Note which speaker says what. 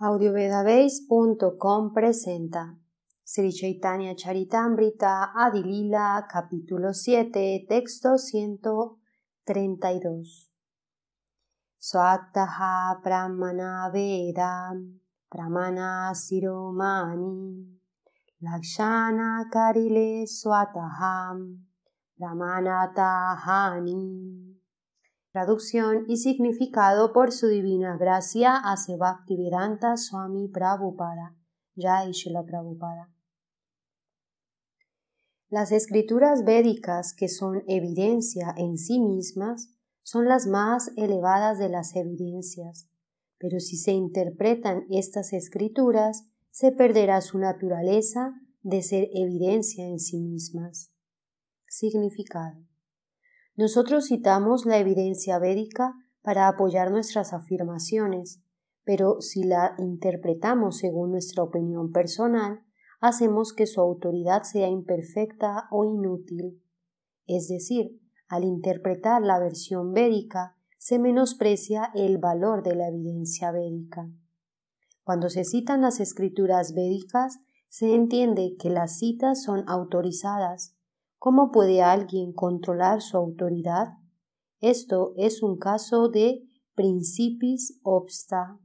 Speaker 1: Audiovedabase.com presenta Sri Chaitanya Charitamrita Adilila capítulo siete texto 132 Swataha Pramana Veda Pramana Siromani Lakshana Karile Swataha Brahmana Tahani traducción y significado por su divina gracia hace Vedanta Swami Prabhupada, Jai Shila Prabhupada. Las escrituras védicas, que son evidencia en sí mismas, son las más elevadas de las evidencias, pero si se interpretan estas escrituras, se perderá su naturaleza de ser evidencia en sí mismas. Significado. Nosotros citamos la evidencia védica para apoyar nuestras afirmaciones, pero si la interpretamos según nuestra opinión personal, hacemos que su autoridad sea imperfecta o inútil. Es decir, al interpretar la versión védica, se menosprecia el valor de la evidencia védica. Cuando se citan las escrituras védicas, se entiende que las citas son autorizadas, ¿Cómo puede alguien controlar su autoridad? Esto es un caso de principis obsta